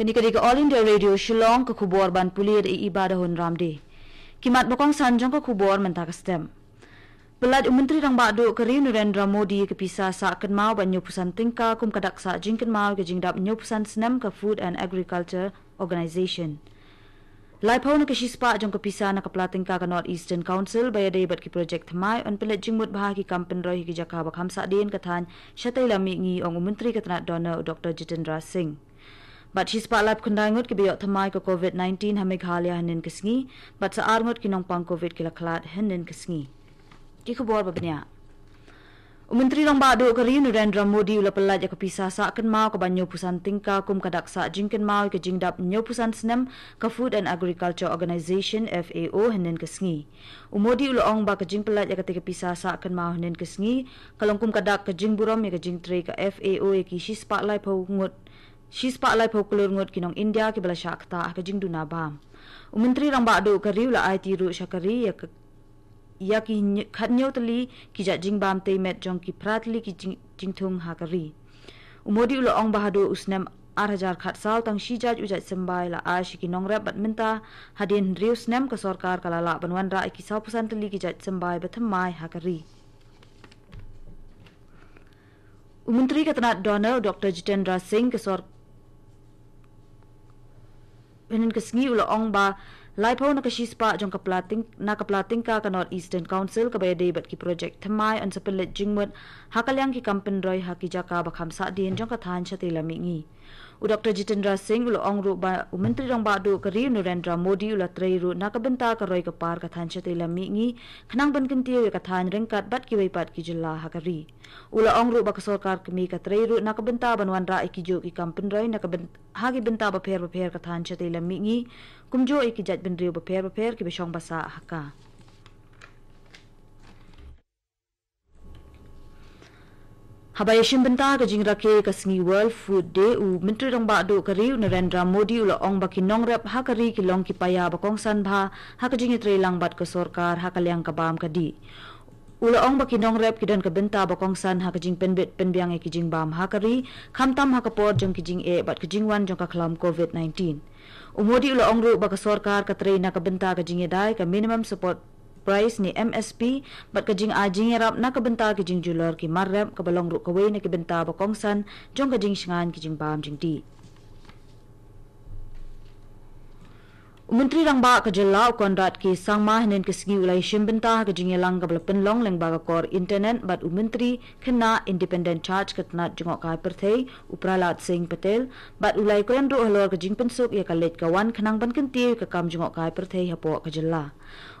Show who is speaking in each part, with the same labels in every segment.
Speaker 1: kini kini ke All India Radio Shillong ke kubur ban pulir i ibadah hun ramdi. Kimat bokong sanjong ke kubur mentah ke stem. Pelat Menteri Rang Bakdu Keri Nurendra Modi kepisah saat kenmau ban nyupusan tingka kum kadak saat jing kenmau ke jingdap nyupusan senem ke Food and Agriculture Organisation. Organization. Laipau ke kisipa jong kepisa nak kepelatin kaga North Eastern Council bayar daya bagi projek temai on pelat jingmut bahagi kampen roh hiki jaka bakham sa dien katan syatai lami ngi ong menteri katanak donor Dr. Jitendra Singh but she's part lab kundangot ke biot thamai ko covid 19 ha meghalaya hanin kisngi but sa argot ki nong pang covid ke lakhlat hanin kisngi ki khobor ba bnya Menteri Long Badu Kari Narendra Modi ula pelat yang kepisah sakkan mau ke banyu pusan tingka kum kadak sak jingkan mau ke jingdap nyu pusan senam ke Food and Agriculture Organization FAO hendin kesengi. Umodi ula ong ba ke jing pelat yang ketika pisah sakkan mau hendin kesengi kalung kum kadak ke jing buram ya ke jing tre ke FAO ya kisi sepak lai pahungut. ngut. Shispa alai popular ngot kinong India ke bala syakta ke jing dunabam. U menteri rang ba do kari ula ai tiru syakari ya ke ya ki khat nyau tali ki ja jing bam te met jong ki pratli ki jing jing thung ha kari. U modi ula ong bahado usnem ar hajar khat sal tang shi jaj ujat sembai la ai shiki nong rap bat menta hadien riu snem ke sorkar kalala banwan ra ki sau pusan tali ki jaj sembai batham mai ha kari. U menteri ke Donald Dr. Jitendra Singh ke sorkar hinen gesni ulo ong ba Laipau na kasi spa jong kaplating na kaplating ka kanot Eastern Council ka bayade debat ki project thamai an sapelit jingmut hakalyang ki kampen roy haki jaka bakham sa dien jong kathan chati lami ngi. U Dr. Jitendra Singh ulo ong ru ba u menteri rong badu ka riu Narendra Modi ula trey ru na kabenta ya ka roy ka par kathan chati lami ngi khanang ban kinti yoy kathan rengkat bat ki waypat ki jilla hakari. Ula ong ru ba ka sorkar kami ka trey ru na kabenta ban wan ra ikijo ki campaign roy na kabenta hagi benta ba pher ba pher kathan chati lami ngi kumjo ikijat set bin riu bapir bapir ki bishong basa haka. Haba yashin bentar ke jingra ke kasingi World Food Day u Menteri Rong Bakdu kari u Narendra Modi u la ong baki nong rep ha kari ki long ki paya bakong san bha ha ke jingi tre lang bat ke ha ke kabam ke Ula ong ba kinong rep ki ka benta ba kong san ha ka jing penbit penbiang e ki jing bam ha kari kham tam ha ka por jong ki jing e bat ka jing wan jong ka klam COVID-19. Umudi ula ong ru ba ka sorkar ka trey na ka benta ka jing e dai ka minimum support price ni MSP bat ka jing a jing e rap na ka benta ka jing julor ki mar rep ka balong ru ka wei na ki benta ba kong san jong ka jing shingan ki jing bam jing di. Menteri rang ba ka jela u kondat ki sang ma hinen ke sigi ulai shim benta ka jingi lang ka blapen long leng ba kor internet bat u menteri kena independent charge ke tnat jengok kai perthai u pralat sing patel bat ulai kren ro halor ka jing pensuk ya ka kawan kenang wan khanang ban kentie ka kam jingok ka perthei hapo ka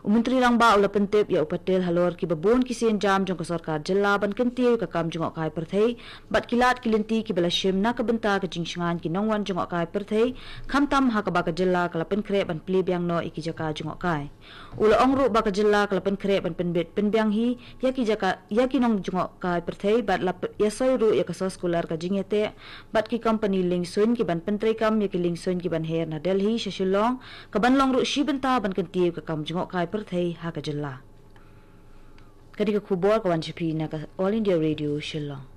Speaker 1: Umuntri lang ba ula pentip ya upatil halor ki babun ki sin jam jong kasorkar jela ban kenti ka kam jong kai perthai, bat kilat kilinti ki bala shim na ka benta ka jingshangan ki nongwan jong kai perthai, kham tam ha ka ba ka jela kala pen kre ban pli biang no iki jaka jong kai ula ong ru ba ka jela kala pen kre ban pen pen biang hi ya ki jaka ya ki nong jong kai perthai, bat la ya soi ru ya ka so skular ka jingete bat ki company ling suin ki ban pen kam ya ki ling suin ki ban her na delhi shashulong ka ban long ru shi benta ban kenti ka kam jong kai Pertai Haka Jalla. Ketika ku bawa kawan cipi naga All India Radio Shillong.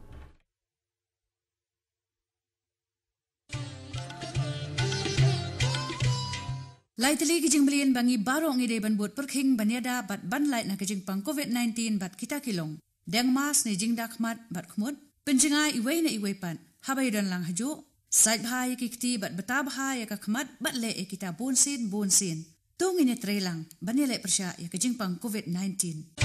Speaker 1: Lai tali ke jing belian bangi baru ngi dey ban buat perking banyada bat ban lai na ke jing pang COVID-19 bat kita kilong. Deng mas ni jing dak mat bat kumut. Penjengai iwai na iwai pan. Habai dan lang haju. Saib hai kikti bat betab hai ya ka kumat bat le e kita bonsin bonsin tung ini trailang bani le persia ya kejeng pang covid 19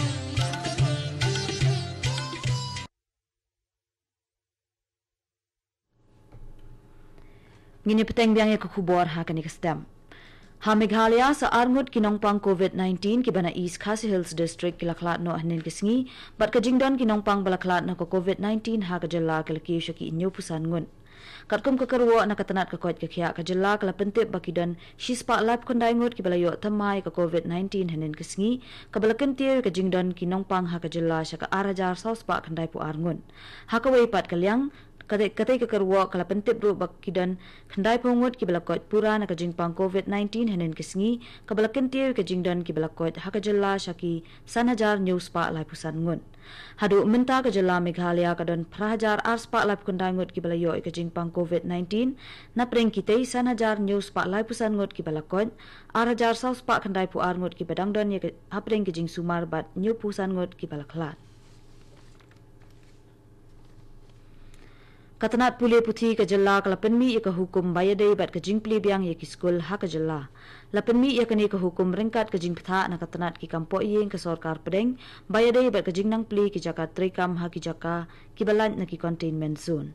Speaker 1: Ngini peteng biang ya kubor ha kani kesdam. Ha Meghalaya sa Arngut pang COVID-19 ki bana East Khasi Hills District kila kilaklat no ahnin kisngi, but kajingdon kinongpang balaklat na ko COVID-19 ha kajala kilakiyo siya ki inyo pusan ngun. Kat kum kekerwa nak ketenat kekuat kekiak kejela kala pentip baki dan shispa lab kondai ngut kibala yuk temai ke COVID-19 hanin kesengi kebala kentir ke jingdan kinong pang ha kejela syaka arajar sauspa kendai pu argun. Ha pat keliang kata-kata ke kerwa kala pentip ruk baki dan kendai pungut ki belakot pura nak kajing pang COVID-19 hanin kesengi ke belakin tiw kajing dan ki belakot hakajala syaki sanajar nyus pak lai pusan ngun. Hadu minta kajala Meghalaya kadon prahajar ars pak lai pukundai ngut ki belayo kajing pang COVID-19 na pering kitai sanajar nyus pak lai pusan ngut ki belakot arhajar saus pak kendai puar ngut ki bedang dan ya hapering kajing sumar bat nyus pusan ngut ki belakot. Katanat pulih putih ke jela ke lapan mi ia kehukum bayar day bat ke jingpli biang ia kiskul ha ke jela. Lapan mi ia kini kehukum ringkat ke jingpita na katanat ki kampok ia ke sorkar pedeng bayar day bat ke jingnang pli ki jaka trikam ha ki jaka ki balan na ki containment zone.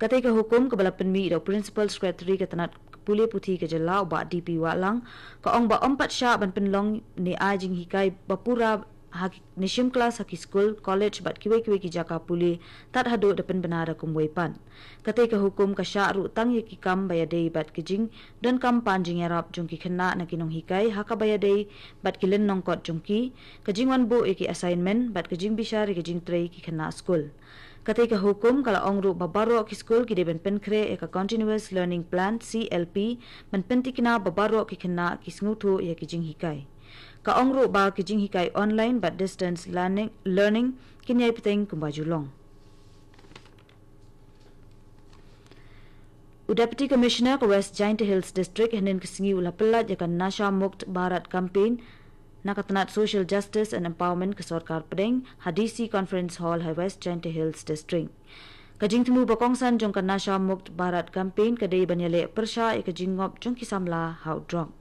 Speaker 1: Katai hukum ke lapan mi idau principal secretary katanat pulih putih ke jela ubat DP Walang ke ong ba empat syak ban penlong ni ajing hikai bapura hak nishim kelas hak school college bat kiwe kiwe ki jaka puli tat hadu depen benara kum weipan kate ka hukum ka sya ru tang ye ki kam baya dei bat ki dan kam panjing erap jungki kena khna na ki hikai haka baya dei bat kilen nongkot jungki kot jung ki wan bu e assignment bat ki jing bishari ki jing trei ki khna school kate ka hukum kala ong ru babaro ki school ki deben pen khre e continuous learning plan clp man pen tikna babaro ki khna ki smuthu ye jing hikai ka ongro ba kijing hikai online but distance learning learning kinyai pteng U Deputy Commissioner ke West Giant Hills District Henin Kesingi ulah Pelat Jakan Nasha Mukt Barat Campaign Nakatanat Social Justice and Empowerment ke Sorkar Pedeng Hadisi Conference Hall High West Giant Hills District Kajing temu bakongsan jongkan Nasha Mukt Barat Campaign Kedai Banyalik Persya ngop Jingop Jongkisamla How Drunk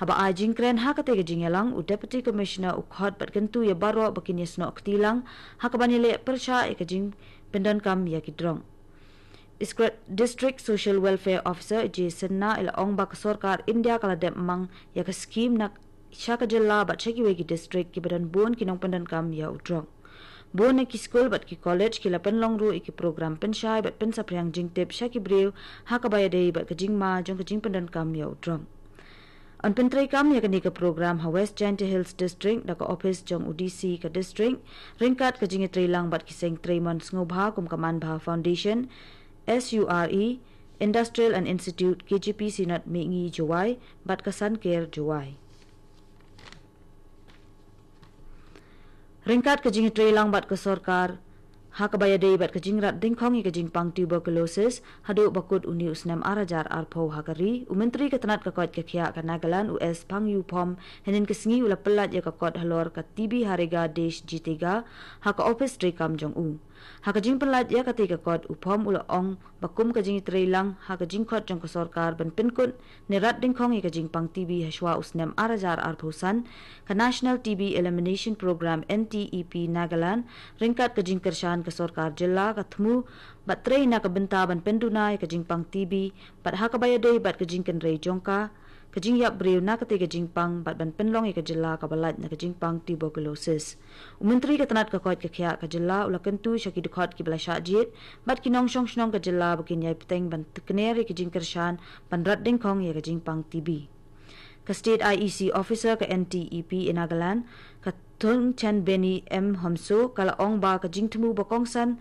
Speaker 1: Haba a jingkren ha kate ge jingelang u deputy commissioner u khot bat gentu ye ya baro bakini sno ktilang ha ka bani le parsha e ka jing pendan kam ya ki Iskret District Social Welfare Officer J. Senna ila ong bak sorkar India kala dem mang ya ka scheme nak Shaka Jalla bat chakiwe ki district ki badan buon ki nong pendan kam ya u drong. Buon ki school bat ki college ki lapen long ru iki program penshai bat pen sapriang jing tip shaki brew ha ka bayadei bat ka jing ma jong ka jing pendan kam ya u drong an pentrei kam ya kani ka program ha west gentle hills district da ka office jong udc ka district ringkat ka jingi tri bat kiseng tri man sngo kum ka man foundation sure industrial and institute kgp sinat me ngi jowai bat ka san care jowai ringkat ka jingi tri bat ka sarkar Hak bayar dari bat kejing rat dengkong i kejing pang tuberculosis hadu bakut uni usnam arajar arpo hakari u menteri ketenat kekot kekia kanagalan US pang yu pom henin kesingi ula pelat ya kekot halor ke tibi hariga desh jitiga hak office trikam jong u hakajing palat ya kati ka kot upom ula ong bakum kajing terilang. hakajing khot jang sarkar ban pinkun Nerat ding ika jing pang tv haswa usnem arajar arthosan ka national tb elimination program ntep Nagalan ringkat kajing kirshan ka sarkar jilla katmu, bat batrei na ka binta ban penduna ikajing pang tb bat hakabaya dei bat kajing kenrei jongka kajing yap briu na kate kajing pang bat ban penlong e kajila kabalat na kajing pang tuberculosis. Umentri katanat kakot kakia kajila ula kentu syaki dukot ki belasya jit bat kinong syong syong kajila bukin yai peteng ban tekener e kajing kersyan ban rat dengkong e kajing pang TB. Ka State IEC Officer ke NTEP in Agalan, ka Tung Chen Beni M. Homsu, kala ong ba kajing temu bakongsan,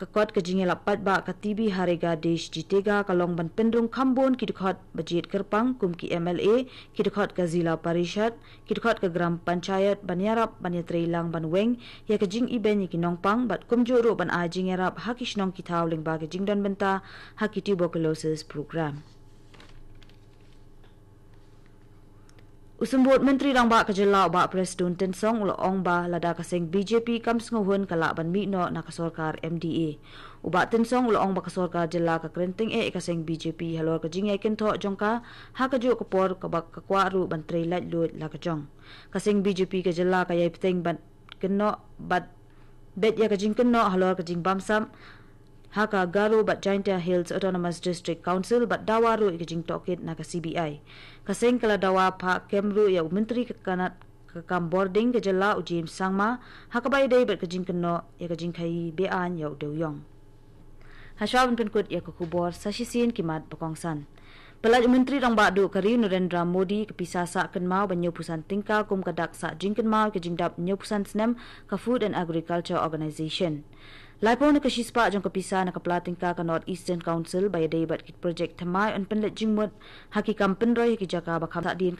Speaker 1: kekot ke jingi lapat ba ka tibi harega desh jitega kalong ban pendrung khambon ki dkhot bajet kerpang kum MLA ki dkhot ke zila parishad ki dkhot ke gram panchayat banyarap banyatre lang ban weng ya ka jing iben ki nongpang bat kum jo ro ban ajing erap hakishnong ki thaw lingba ke jingdon benta hakiti bokolosis program Usumbut Menteri Rangba Kejela Ba Presiden Tensong Ulo Ong Ba Lada Kaseng BJP Kam Sengohun Kala Ban Mikno Na Kasorkar MDA. Uba Tensong Ulo Ong Ba Kasorkar Jela Ka Kerenting E Kaseng BJP Halor Kajing Ya e Kento Jongka Ha Kaju Kepor Kabak Kekwaru Menteri Lat Lut La Kajong. Kaseng BJP Kejela Kaya Ipteng Ban Keno bad Bet Ya Kajing Keno Halor Kajing Bamsam Kajing Bamsam haka garo bat Jaintia hills autonomous district council but dawaru ikijing tokit naka cbi kaseng kala dawa pa kemru ya menteri kekanat ke kamboarding ke jela ujim sangma hakabai dei bet kejing keno ya kejing kai bean ya udeuyong hasawan pen kut ya kubor sashi sin kimat pekongsan Pelaj Menteri Rang Badu Kari Narendra Modi ke Pisasa Kenmau Banyu Pusan Tingka Kum Kedak sak Jing Kenmau ke Jingdap Nyu Pusan Senem ke Food and Agriculture Organisation. Laipon ka shispa jong ka pisa na ka platin ka North Eastern Council by a day but project thamai and pinlet jingmut haki kampin roi ki jaka ba kham din